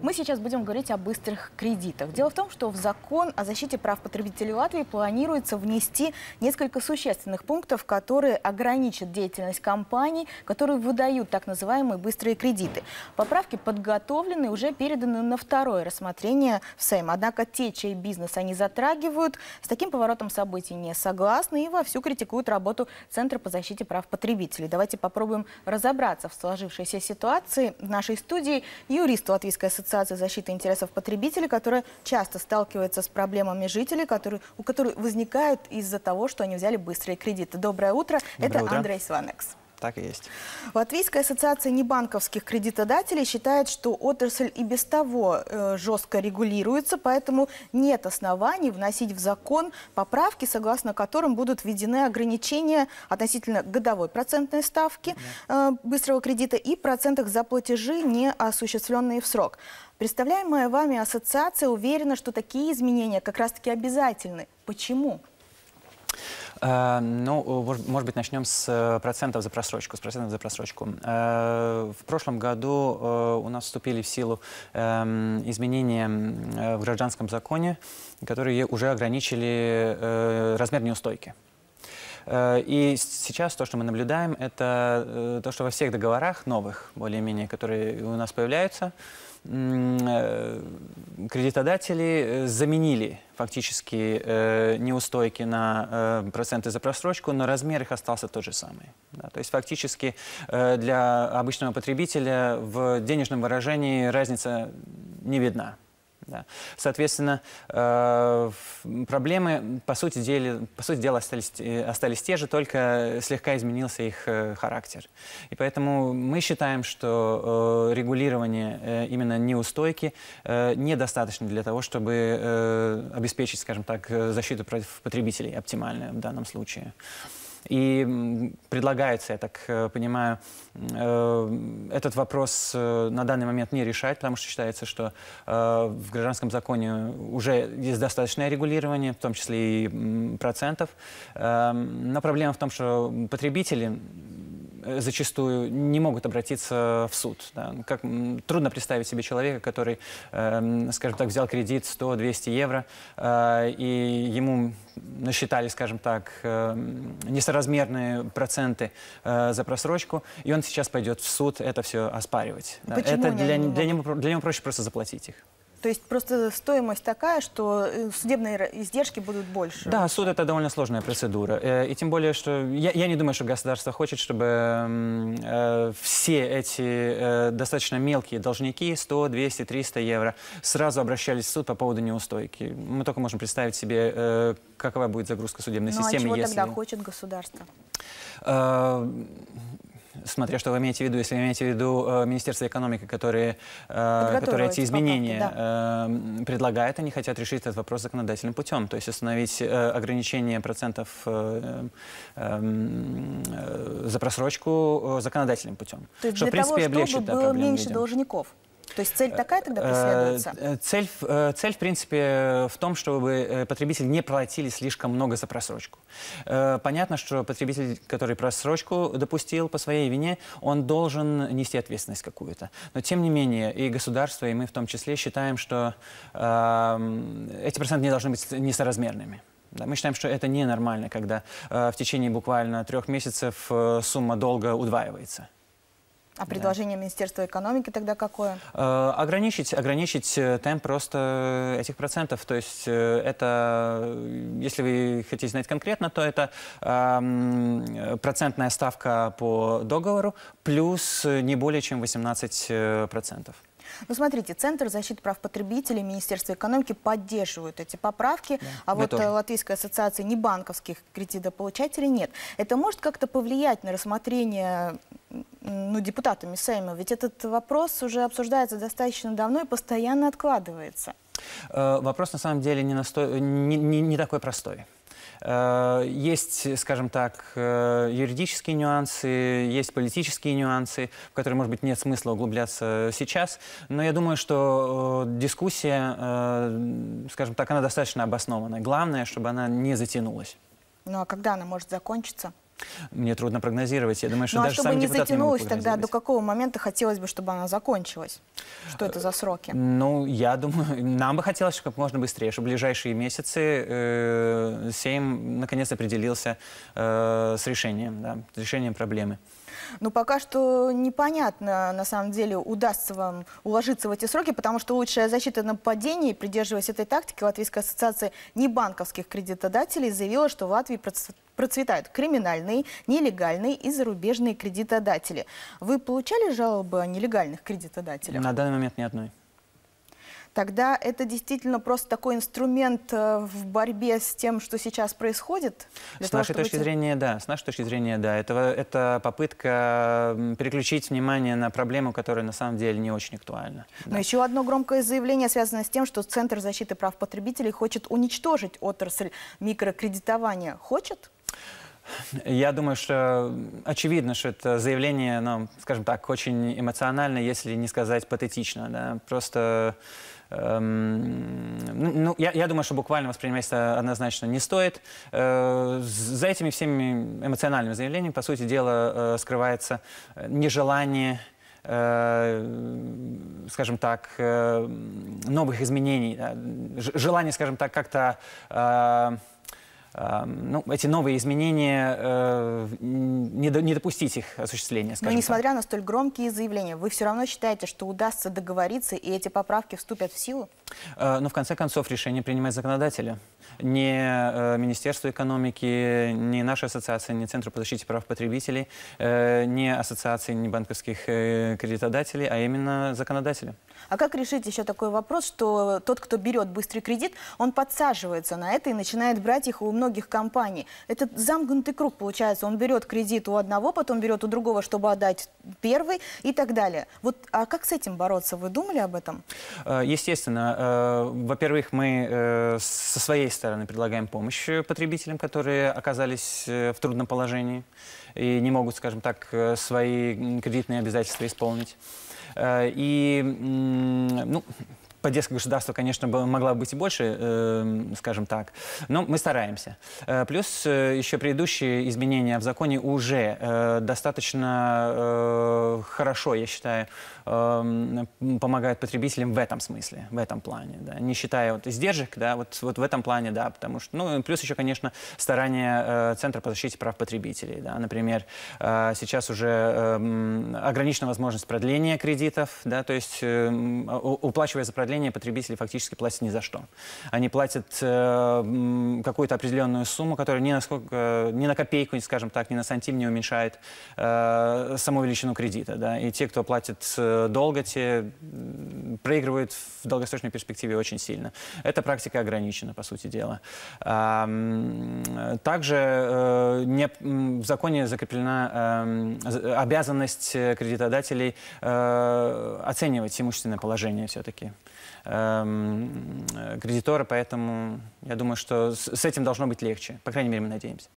Мы сейчас будем говорить о быстрых кредитах. Дело в том, что в закон о защите прав потребителей Латвии планируется внести несколько существенных пунктов, которые ограничат деятельность компаний, которые выдают так называемые быстрые кредиты. Поправки подготовлены и уже переданы на второе рассмотрение в Сейм. Однако те, чей бизнес они затрагивают, с таким поворотом событий не согласны и вовсю критикуют работу Центра по защите прав потребителей. Давайте попробуем разобраться в сложившейся ситуации. В нашей студии юрист Латвийской ассоциации Ассоциация защиты интересов потребителей, которая часто сталкивается с проблемами жителей, которые, у которых возникают из-за того, что они взяли быстрые кредиты. Доброе утро. Доброе Это утро. Андрей Сванекс так и есть. Латвийская ассоциация небанковских кредитодателей считает, что отрасль и без того э, жестко регулируется, поэтому нет оснований вносить в закон поправки, согласно которым будут введены ограничения относительно годовой процентной ставки э, быстрого кредита и процентах за платежи, не осуществленные в срок. Представляемая вами ассоциация уверена, что такие изменения как раз-таки обязательны. Почему? Почему? Э, ну, может быть, начнем с э, процентов за просрочку. С процентов за просрочку. Э, в прошлом году у нас вступили в силу эм, изменения в гражданском законе, которые уже ограничили размер неустойки. И сейчас то, что мы наблюдаем, это то, что во всех договорах новых, более-менее, которые у нас появляются, кредитодатели э, заменили фактически э, неустойки на э, проценты за просрочку, но размер их остался тот же самый. Да? То есть фактически э, для обычного потребителя в денежном выражении разница не видна. Да. Соответственно, э, проблемы, по сути, дела, по сути дела, остались, э, остались те же, только слегка изменился их э, характер. И поэтому мы считаем, что регулирование именно неустойки недостаточно для того, чтобы обеспечить, скажем так, защиту против потребителей оптимально в данном случае. И предлагается, я так э, понимаю, э, этот вопрос э, на данный момент не решать, потому что считается, что в гражданском законе уже есть достаточное регулирование, в том числе и процентов. Эм, но проблема в том, что потребители Э, зачастую не могут обратиться в суд. Да. Как, трудно представить себе человека, который, э, скажем так, взял кредит 100-200 евро, э, и ему насчитали, скажем так, э, несоразмерные проценты э, за просрочку, и он сейчас пойдет в суд это все оспаривать. Почему да. Это для, для, него, для него проще просто заплатить их. То есть просто стоимость такая, что э, судебные издержки будут больше. Да, суд это довольно сложная процедура. Э, и тем более, что я, я не думаю, что государство хочет, чтобы э, все эти достаточно мелкие должники, 100, 200, 300 евро, сразу обращались в суд по поводу неустойки. Мы только можем представить себе, какова будет загрузка судебной ну, а системы. Ну а чего если... тогда хочет государство? Смотря что вы имеете в виду, если вы имеете в виду э, Министерство экономики, которые, э, которые эти изменения поправки, э, предлагает, они хотят решить этот вопрос законодательным путем, то есть установить э, ограничение процентов э, эм, э, за просрочку э, законодательным путем. То есть что, для в принципе, того, чтобы было меньше людям. должников. То есть цель такая тогда э, преследуется? Э, цель, э, цель, в принципе, в том, чтобы потребители не платили слишком много за просрочку. Понятно, что потребитель, который просрочку допустил по своей вине, он должен нести ответственность какую-то. Но, тем не менее, и государство, и мы в том числе считаем, что эм, эти проценты не должны быть несоразмерными. Да, мы считаем, что это ненормально, когда э, в течение буквально трех месяцев э, сумма долга удваивается. А предложение да. Министерства экономики тогда какое? Э, ограничить, ограничить э, темп роста этих процентов. То есть э, это, если вы хотите знать конкретно, то это э, процентная ставка по договору плюс не более чем 18 процентов. Ну, смотрите, Центр защиты прав потребителей, Министерство экономики поддерживают эти поправки, да, а вот тоже. Латвийская ассоциация небанковских кредитополучателей нет. Это может как-то повлиять на рассмотрение ну, депутатами Сейма? Ведь этот вопрос уже обсуждается достаточно давно и постоянно откладывается. Э, вопрос на самом деле не, насто... не, не, не такой простой. Э, есть, скажем так, э, юридические нюансы, есть политические нюансы, в которые, может быть, нет смысла углубляться сейчас. Но я думаю, что дискуссия, скажем так, она достаточно обоснованная. Главное, чтобы она не затянулась. Ну а когда она может закончиться? Мне трудно прогнозировать. Я думаю, что ну, а даже а чтобы сам не затянулось не тогда, до какого момента хотелось бы, чтобы она закончилась? Что это за сроки? Ну, я думаю, нам бы хотелось, чтобы как можно быстрее, чтобы ближайшие месяцы э, Сейм наконец определился э, с решением, да, с решением проблемы. Ну пока что непонятно, на самом деле, удастся вам уложиться в эти сроки, потому что лучшая защита нападений, придерживаясь этой тактики, Латвийская ассоциация небанковских кредитодателей заявила, что в Латвии процветают криминальные, нелегальные и зарубежные кредитодатели. Вы получали жалобы о нелегальных кредитодателях? На данный момент ни одной тогда это действительно просто такой инструмент э, в борьбе с тем, что сейчас происходит? С того, нашей точки быть... зрения, да. С нашей точки зрения, да. Это, это попытка переключить внимание на проблему, которая на самом деле не очень актуальна. Но да. еще одно громкое заявление связано с тем, что Центр защиты прав потребителей хочет уничтожить отрасль микрокредитования. Хочет? Я думаю, что очевидно, что это заявление, ну, скажем так, очень эмоционально, если не сказать патетично. Да? Просто, эм, ну, ну, я, я думаю, что буквально воспринимать это однозначно не стоит. Э, за этими всеми эмоциональными заявлениями, по сути дела, э, скрывается нежелание э, скажем так, новых изменений, желание, скажем так, как-то Эм, ну, эти новые изменения, э, не, не допустить их осуществления, Но несмотря так. на столь громкие заявления, вы все равно считаете, что удастся договориться, и эти поправки вступят в силу? Э, но в конце концов решение принимает законодатели, Не э, Министерство экономики, не наша ассоциация, не Центр по защите прав потребителей, не ассоциации, не банковских кредитодателей, а именно законодатели. А как решить еще такой вопрос, что тот, кто берет быстрый кредит, он подсаживается на это и начинает брать их у многих многих компаний. этот замкнутый круг получается. Он берет кредит у одного, потом берет у другого, чтобы отдать первый и так далее. Вот а как с этим бороться? Вы думали об этом? Э, естественно. Э, во-первых, мы э, со своей стороны предлагаем помощь потребителям, которые оказались в трудном положении и не могут, скажем так, свои кредитные обязательства исполнить. И, ну, поддержка государства, конечно, была, могла быть и больше, эм, скажем так, но мы стараемся. Э, плюс э, еще предыдущие изменения в законе уже э, достаточно хорошо, я считаю, эм, помогают потребителям в этом смысле, в этом плане, да, не считая вот издержек, да, вот, вот в этом плане, да, потому что, ну, плюс еще, конечно, старания Центра по защите прав потребителей, да, например, сейчас уже эм, ограничена возможность продления кредитов, да, то есть уплачивая за продление потребления потребители фактически платят ни за что. Они платят э, какую-то определенную сумму, которая ни на, сколько, э, ни на копейку, скажем так, ни на сантим не уменьшает э, саму величину кредита. Да? И те, кто платит э, долго, те проигрывают в долгосрочной перспективе очень сильно. Эта практика ограничена, по сути дела. Также э, не, в законе закреплена э, обязанность кредитодателей э, оценивать имущественное положение все-таки. Эм, э, кредиторы, поэтому я думаю, что с этим должно быть легче. По крайней мере, мы надеемся.